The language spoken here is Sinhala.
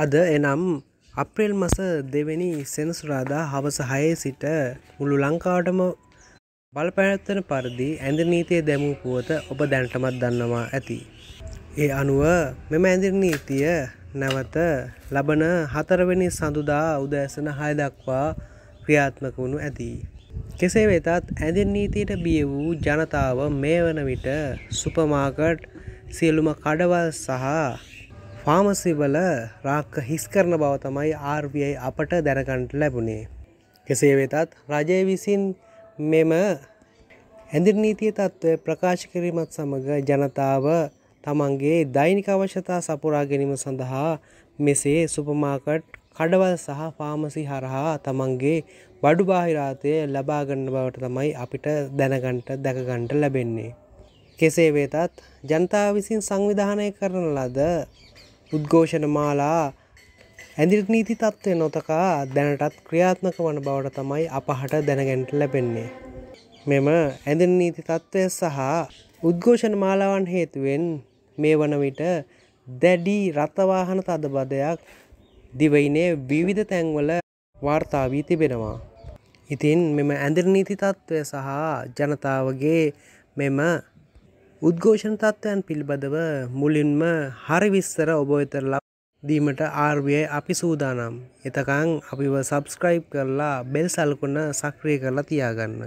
අද එනම් අප්‍රේල් මස දෙවැනි සෙනසුරාදා හවස හයේ සිට මුළු ලංකාටම බලපැනැත්වන පරිදි ඇඳනීතිය දැමූ පුවත ඔබ දැනටමත් දන්නවා ඇති. ඒ අනුව මෙම ඇඳිරනීතිය නැවත ලබන හතරවෙනි සඳුදා උදෑසන හයදක්වා ක්‍රියාත්මක වුණු ඇති. කෙසේ වෙතත් ඇඳිරනීතියට බිය වූ ජනතාව මේ වන විට සුපමාකට් සියලුම කඩවල් සහ ෆාමසිවල රාක්ක හිස් කරන බව තමයි ආර්වියයි අපට දැනකන්ට ලැබුණේ. කෙසේ වෙතත් රජය විසින් මෙම ඇඳිරනීතිය තත්ත්වය ප්‍රකාශ කිරීමත් සමඟ ජනතාව තමන්ගේ දෛනික අවශ්‍යතා සපුරා ගැනීම සඳහා මෙසේ සුපමාකට් කඩවල් සහ ෆාමසි හරහා තමන්ගේ බඩු බාහිරාතය ලබාගන්න බවට තමයි අපිට දැනගන්ට දැකගන්ට ලැබෙන්නේ. කෙසේ වේතත් ජනතාව විසින් සංවිධානය කරන ලද උද්ඝෝෂණ මාලා ඇඳිල් නීති තත්ත්වය නොතකා දැනටත් ක්‍රියාත්මක වන බවට තමයි අපහට දැනගැන්ට ලැබෙන්නේ. මෙම ඇඳිල් නීති තත්ත්වය සහ උද්ඝෝෂණ මාලාවන් හේතුවෙන් මේ වන විට දැඩි රථවාහන තදබදයක් දිවයිනේ විවිධ තැන්වල වාර්තාාවී තිබෙනවා. ඉතින් මෙම ඇඳිර් නීති තත්ත්වය සහ ජනතාවගේ මෙම උද්ඝෝෂණ තත්ත්වයන් පිළිබඳව මුලින්ම හරි විස්තර ඔබෝතරලා දීමට ආර්වය අපි සූදානම්. එතකං අපිව සබස්ක්‍රයිබ් කරලා බෙල් සල්කුන්න සක්‍රිය කරලා තියාගන්න.